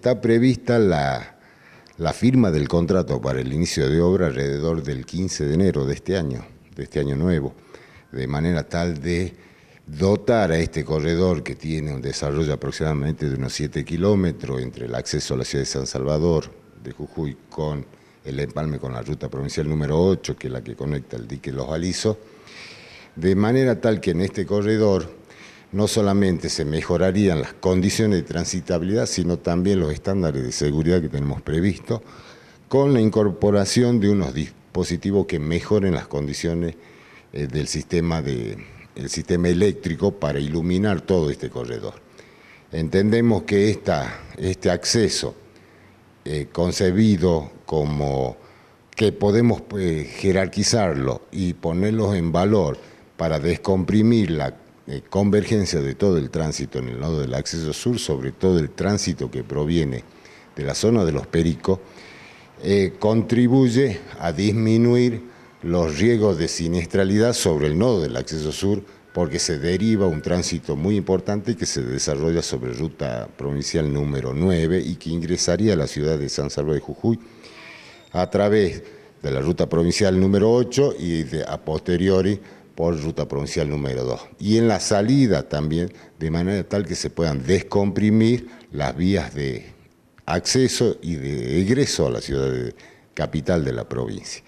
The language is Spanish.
Está prevista la, firma del contrato para el inicio de obra alrededor del 15 de enero de este año, de este año nuevo, de manera tal de dotar a este corredor que tiene un desarrollo aproximadamente de unos 7 kilómetros entre el acceso a la ciudad de San Salvador de Jujuy con el empalme con la ruta provincial número 8, que es la que conecta el dique Los Alisos, de manera tal que en este corredor no solamente se mejorarían las condiciones de transitabilidad, sino también los estándares de seguridad que tenemos previsto con la incorporación de unos dispositivos que mejoren las condiciones eh, del sistema, eléctrico para iluminar todo este corredor. Entendemos que este acceso eh, concebido como que podemos eh, jerarquizarlo y ponerlo en valor para descomprimir la eh, convergencia de todo el tránsito en el nodo del acceso sur, sobre todo el tránsito que proviene de la zona de los pericos, eh, contribuye a disminuir los riesgos de siniestralidad sobre el nodo del acceso sur, porque se deriva un tránsito muy importante que se desarrolla sobre ruta provincial número 9 y que ingresaría a la ciudad de San Salvador de Jujuy a través de la ruta provincial número 8 y de, a posteriori por ruta provincial número 2. Y en la salida también, de manera tal que se puedan descomprimir las vías de acceso y de egreso a la ciudad de, capital de la provincia.